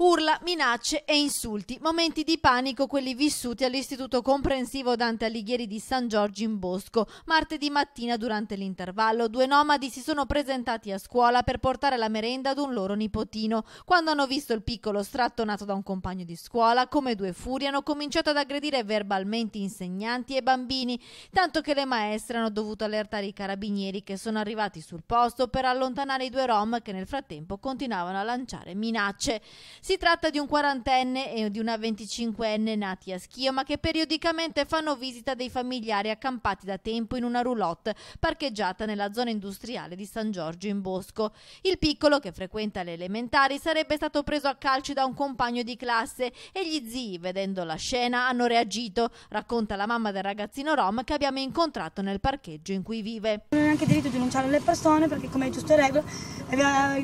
Urla, minacce e insulti, momenti di panico quelli vissuti all'Istituto Comprensivo Dante Alighieri di San Giorgio in Bosco. Martedì mattina durante l'intervallo due nomadi si sono presentati a scuola per portare la merenda ad un loro nipotino. Quando hanno visto il piccolo strattonato da un compagno di scuola, come due furie hanno cominciato ad aggredire verbalmente insegnanti e bambini, tanto che le maestre hanno dovuto allertare i carabinieri che sono arrivati sul posto per allontanare i due rom che nel frattempo continuavano a lanciare minacce. Si tratta di un quarantenne e di una venticinquenne nati a Schio, ma che periodicamente fanno visita dei familiari accampati da tempo in una roulotte parcheggiata nella zona industriale di San Giorgio in Bosco. Il piccolo, che frequenta le elementari, sarebbe stato preso a calci da un compagno di classe e gli zii, vedendo la scena, hanno reagito, racconta la mamma del ragazzino Rom che abbiamo incontrato nel parcheggio in cui vive. Non è neanche diritto di denunciare le persone perché come è giusto e regola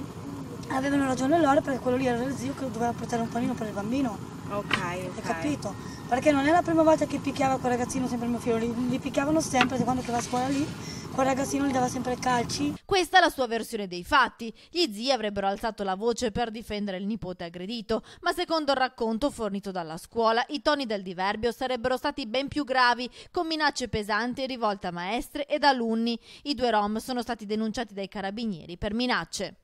avevano ragione loro perché quello lì era lo zio che doveva portare un panino per il bambino. Ok, Hai capito? Perché non è la prima volta che picchiava quel ragazzino sempre il mio figlio, li, li picchiavano sempre quando che va a scuola lì. Quel ragazzino gli dava sempre calci. Questa è la sua versione dei fatti. Gli zii avrebbero alzato la voce per difendere il nipote aggredito, ma secondo il racconto fornito dalla scuola, i toni del diverbio sarebbero stati ben più gravi, con minacce pesanti rivolte a maestre ed alunni. I due rom sono stati denunciati dai carabinieri per minacce.